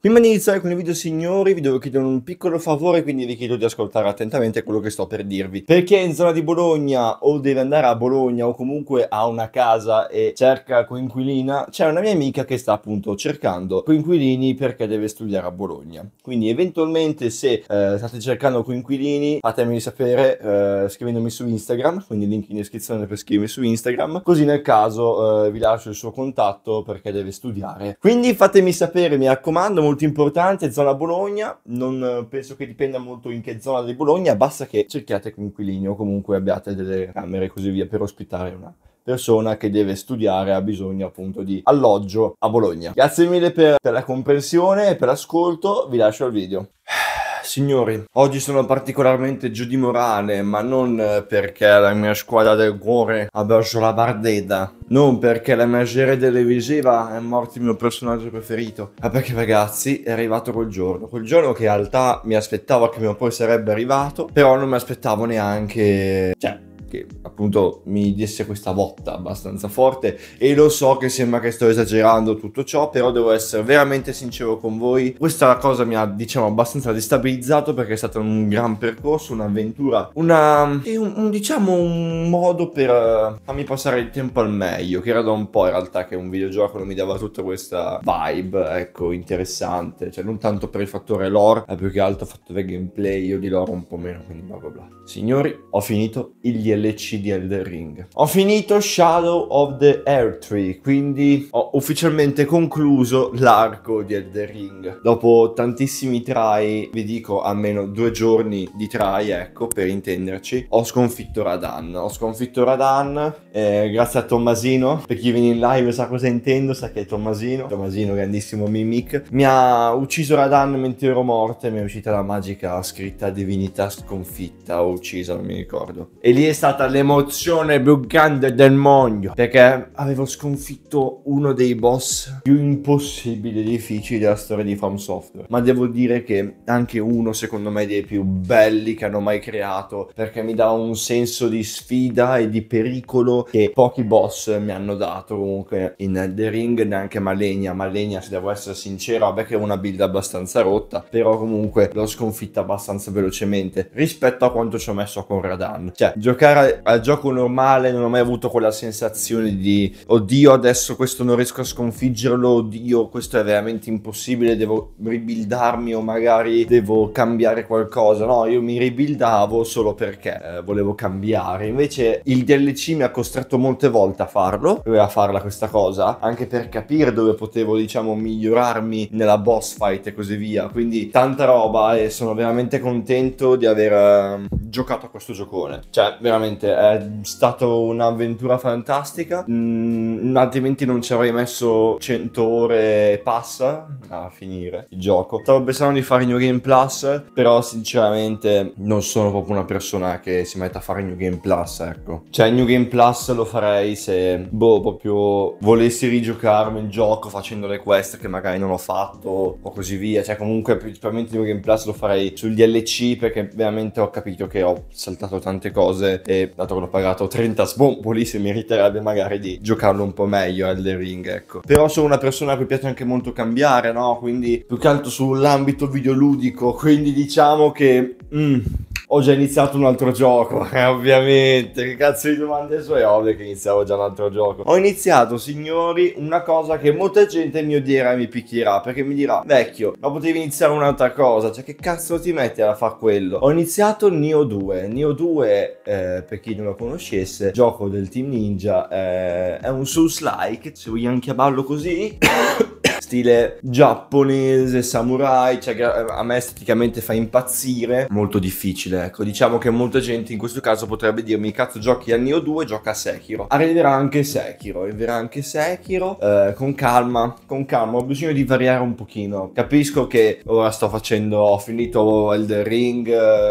Prima di iniziare con il video signori vi devo chiedere un piccolo favore quindi vi chiedo di ascoltare attentamente quello che sto per dirvi per chi è in zona di Bologna o deve andare a Bologna o comunque ha una casa e cerca coinquilina c'è una mia amica che sta appunto cercando coinquilini perché deve studiare a Bologna quindi eventualmente se eh, state cercando coinquilini fatemi sapere eh, scrivendomi su Instagram quindi link in descrizione per scrivermi su Instagram così nel caso eh, vi lascio il suo contatto perché deve studiare quindi fatemi sapere mi raccomando molto importante, zona Bologna, non eh, penso che dipenda molto in che zona di Bologna, basta che cerchiate inquilini o comunque abbiate delle camere e così via per ospitare una persona che deve studiare ha bisogno appunto di alloggio a Bologna. Grazie mille per, per la comprensione e per l'ascolto, vi lascio al video. Signori, oggi sono particolarmente giù di morale, ma non perché la mia squadra del cuore ha perso la Bardeda, non perché la mia gere televisiva è morto il mio personaggio preferito, ma perché ragazzi è arrivato quel giorno, quel giorno che in realtà mi aspettavo che prima o poi sarebbe arrivato, però non mi aspettavo neanche... cioè che appunto mi desse questa botta abbastanza forte e lo so che sembra che sto esagerando tutto ciò, però devo essere veramente sincero con voi, questa cosa mi ha diciamo abbastanza destabilizzato perché è stato un gran percorso, un'avventura, una... e un, un diciamo un modo per eh, farmi passare il tempo al meglio, che era da un po' in realtà che un videogioco non mi dava tutta questa vibe, ecco, interessante, cioè non tanto per il fattore lore, ma più che altro fatto del gameplay, io di lore un po' meno, quindi bla bla bla. Signori, ho finito il DLC DLC di Elden Ring. Ho finito Shadow of the Air Tree, quindi ho ufficialmente concluso l'arco di Elden Ring. Dopo tantissimi try, vi dico almeno due giorni di try, ecco, per intenderci, ho sconfitto Radan. Ho sconfitto Radan eh, grazie a Tommasino, per chi viene in live sa cosa intendo, sa che è Tommasino. Tommasino, grandissimo mimic. Mi ha ucciso Radan mentre ero morto e mi è uscita la magica scritta divinità sconfitta o uccisa, non mi ricordo. E lì è stato stata l'emozione più grande del mondo perché avevo sconfitto uno dei boss più impossibili e difficili della storia di From Software. Ma devo dire che anche uno, secondo me, dei più belli che hanno mai creato perché mi dà un senso di sfida e di pericolo che pochi boss mi hanno dato. Comunque, in The Ring neanche Malenia. Malenia, se devo essere sincero, vabbè, che è una build abbastanza rotta, però comunque l'ho sconfitta abbastanza velocemente rispetto a quanto ci ho messo con Radan. Cioè, giocare giocare al gioco normale non ho mai avuto quella sensazione di oddio adesso questo non riesco a sconfiggerlo, oddio questo è veramente impossibile, devo ribuildarmi o magari devo cambiare qualcosa. No, io mi ribuildavo solo perché eh, volevo cambiare. Invece il DLC mi ha costretto molte volte a farlo, doveva eh, farla questa cosa, anche per capire dove potevo diciamo migliorarmi nella boss fight e così via. Quindi tanta roba e sono veramente contento di aver uh, giocato a questo giocone. Cioè veramente veramente è stata un'avventura fantastica. Mm, altrimenti non ci avrei messo 100 ore e passa a finire il gioco. Stavo pensando di fare New Game Plus, però sinceramente non sono proprio una persona che si mette a fare New Game Plus, ecco. Cioè New Game Plus lo farei se, boh, proprio volessi rigiocarmi il gioco facendo le quest che magari non ho fatto o così via. Cioè comunque principalmente New Game Plus lo farei sul DLC perché veramente ho capito che ho saltato tante cose e dato che l'ho pagato 30 sbomboli si meriterebbe magari di giocarlo un po' meglio Elden Ring, ecco. Però sono una persona a cui piace anche molto cambiare, no? Quindi più che altro sull'ambito videoludico, quindi diciamo che... Mm, ho già iniziato un altro gioco, eh, ovviamente. Che cazzo di domande sono? È ovvio che iniziavo già un altro gioco. Ho iniziato, signori, una cosa che molta gente mi odierà e mi picchierà, perché mi dirà, vecchio, ma potevi iniziare un'altra cosa, cioè che cazzo ti metti a fare quello? Ho iniziato Neo 2. Neo 2, eh, per chi non lo conoscesse, gioco del Team Ninja, eh, è un Souls-like, se vogliamo chiamarlo così stile giapponese, samurai, cioè eh, a me esteticamente fa impazzire, molto difficile, ecco, diciamo che molta gente in questo caso potrebbe dirmi cazzo giochi anni o due, gioca a Sekiro. Arriverà anche Sekiro, arriverà anche Sekiro, eh, con calma, con calma, ho bisogno di variare un pochino. Capisco che ora sto facendo, ho finito Elder Ring,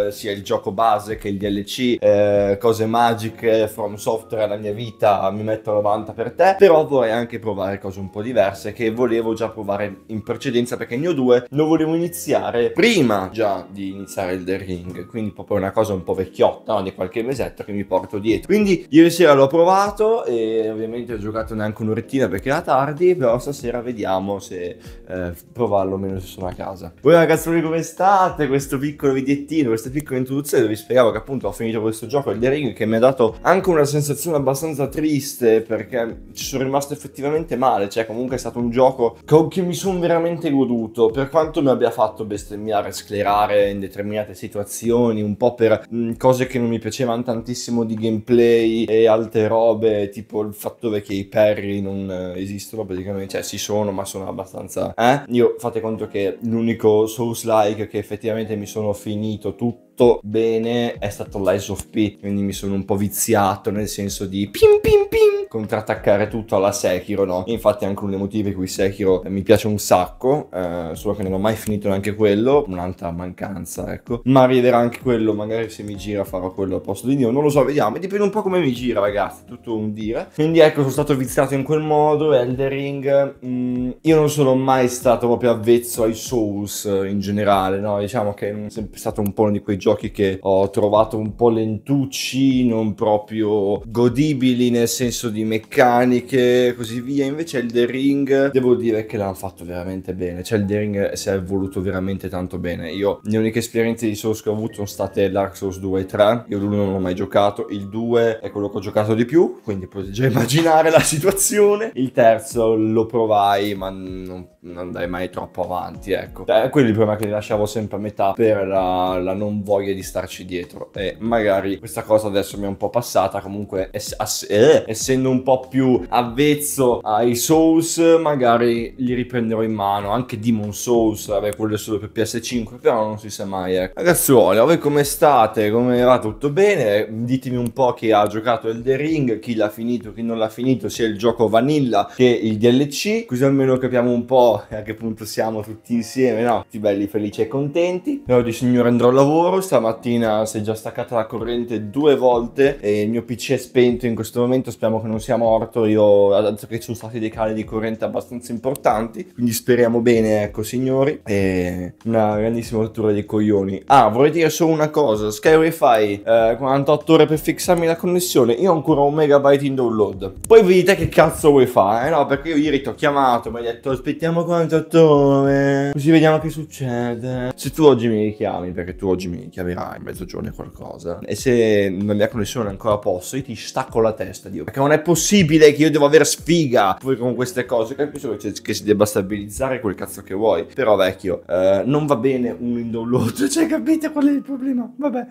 eh, sia il gioco base che il DLC, eh, cose magiche, From Software, la mia vita, mi metto 90 per te, però vorrei anche provare cose un po' diverse che volevo già già provare in precedenza perché ne ho due. lo volevo iniziare prima già di iniziare il The Ring, quindi proprio una cosa un po' vecchiotta, no? di qualche mesetto che mi porto dietro. Quindi ieri sera l'ho provato e ovviamente ho giocato neanche un'orettina perché era tardi, però stasera vediamo se eh, provarlo o meno se sono a casa. Voi ragazzi come state? Questo piccolo videttino, questa piccola introduzione dove vi spiegavo che appunto ho finito questo gioco, il The Ring, che mi ha dato anche una sensazione abbastanza triste perché ci sono rimasto effettivamente male, cioè comunque è stato un gioco che ecco, che mi sono veramente goduto, per quanto mi abbia fatto bestemmiare, sclerare in determinate situazioni, un po' per mh, mm, cose che non mi piacevano tantissimo di gameplay e altre robe, tipo il fatto che i perri non eh, esistono praticamente, cioè si sono, ma sono abbastanza... Eh? Io fate conto che l'unico Souls-like che effettivamente mi sono finito tutto bene è stato l'Ice of P, quindi mi sono un po' viziato nel senso di pim pim pim contrattaccare tutto alla Sekiro, no? infatti è anche uno dei motivi cui Sekiro mi piace un sacco, eh, solo che non ho mai finito neanche quello, un'altra mancanza, ecco. Ma riederà anche quello, magari se mi gira farò quello al posto di Dio, non lo so, vediamo, dipende un po' come mi gira ragazzi, tutto un dire. Quindi ecco, sono stato viziato in quel modo, Eldering, Ring, mm, io non sono mai stato proprio avvezzo ai Souls eh, in generale, no? Diciamo che è sempre stato un po' uno di quei giochi che ho trovato un po' lentucci, non proprio godibili nel senso di di meccaniche e così via. Invece il The Ring, devo dire che l'hanno fatto veramente bene. Cioè Elder Ring si è evoluto veramente tanto bene. Io le uniche esperienze di Souls che ho avuto sono state Dark Souls 2 e 3. Io l'1 non l'ho mai giocato, il 2 è quello che ho giocato di più, quindi potete già immaginare la situazione. Il terzo lo provai, ma non non dai mai troppo avanti, ecco. Eh, quello è il problema che li lasciavo sempre a metà per la, la, non voglia di starci dietro. E magari questa cosa adesso mi è un po' passata, comunque ess- ass- eh, essendo un po' più avvezzo ai Souls, magari li riprenderò in mano. Anche Demon Souls, vabbè, quello è solo per PS5, però non si sa mai, ecco. Ragazzuoli, voi come state? Come va? Tutto bene? Ditemi un po' chi ha giocato Elder Ring, chi l'ha finito, chi non l'ha finito, sia il gioco vanilla che il DLC, così almeno capiamo un po' e a che punto siamo tutti insieme, no? Tutti belli, felici e contenti. E oggi signore andrò al lavoro, stamattina si è già staccata la corrente due volte e il mio PC è spento in questo momento, speriamo che non sia morto, io adesso che ci sono stati dei cali di corrente abbastanza importanti, quindi speriamo bene, ecco signori, e una grandissima rottura di coglioni. Ah, vorrei dire solo una cosa, Sky Wi-Fi, eh, 48 ore per fissarmi la connessione, io ho ancora un megabyte in download. Poi vedete che cazzo vuoi fare, eh? no? Perché io ieri ti ho chiamato, mi hai detto aspettiamo andiamo qua in Così vediamo che succede. Se tu oggi mi richiami, perché tu oggi mi chiamerai in mezzogiorno qualcosa, e se la mia connessione ancora a posto, io ti stacco la testa, Dio. Perché non è possibile che io devo avere sfiga poi con queste cose. Capisco eh, che, che si debba stabilizzare quel cazzo che vuoi. Però, vecchio, eh, non va bene un window load. Cioè, capite qual è il problema? Vabbè,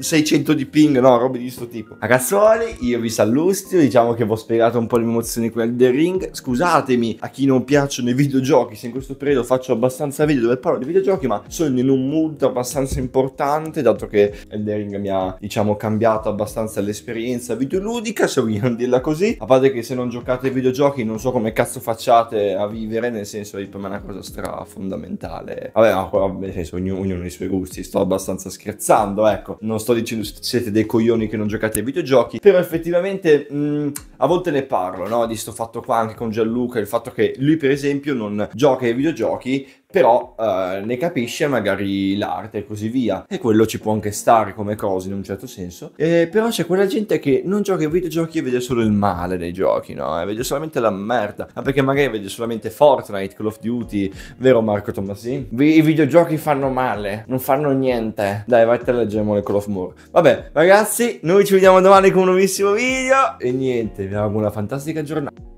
600 mm, di ping, no, robe di sto tipo. Ragazzuoli, io vi salustio. Diciamo che vi ho spiegato un po' le emozioni qui al The Ring. Scusatemi a chi non piacciono nei videogiochi, se in questo periodo faccio abbastanza video dove parlo di videogiochi, ma sono in un mood abbastanza importante, dato che Eldering mi ha, diciamo, cambiato abbastanza l'esperienza videoludica, se vogliamo dirla così. A parte che se non giocate ai videogiochi non so come cazzo facciate a vivere, nel senso che per me è una cosa stra fondamentale. Vabbè, no, nel senso, ognuno, ognuno ha i suoi gusti, sto abbastanza scherzando, ecco. Non sto dicendo siete dei coglioni che non giocate ai videogiochi, però effettivamente mh, a volte ne parlo, no? Di sto fatto qua anche con Gianluca, il fatto che lui per esempio esempio non gioca ai videogiochi però eh, ne capisce magari l'arte e così via e quello ci può anche stare come cosa in un certo senso eh, però c'è quella gente che non gioca ai videogiochi e vede solo il male dei giochi no? E vede solamente la merda ma ah, perché magari vede solamente Fortnite, Call of Duty vero Marco Tommasini? i videogiochi fanno male non fanno niente dai vai te leggiamo le Call of More vabbè ragazzi noi ci vediamo domani con un nuovissimo video e niente vi auguro una fantastica giornata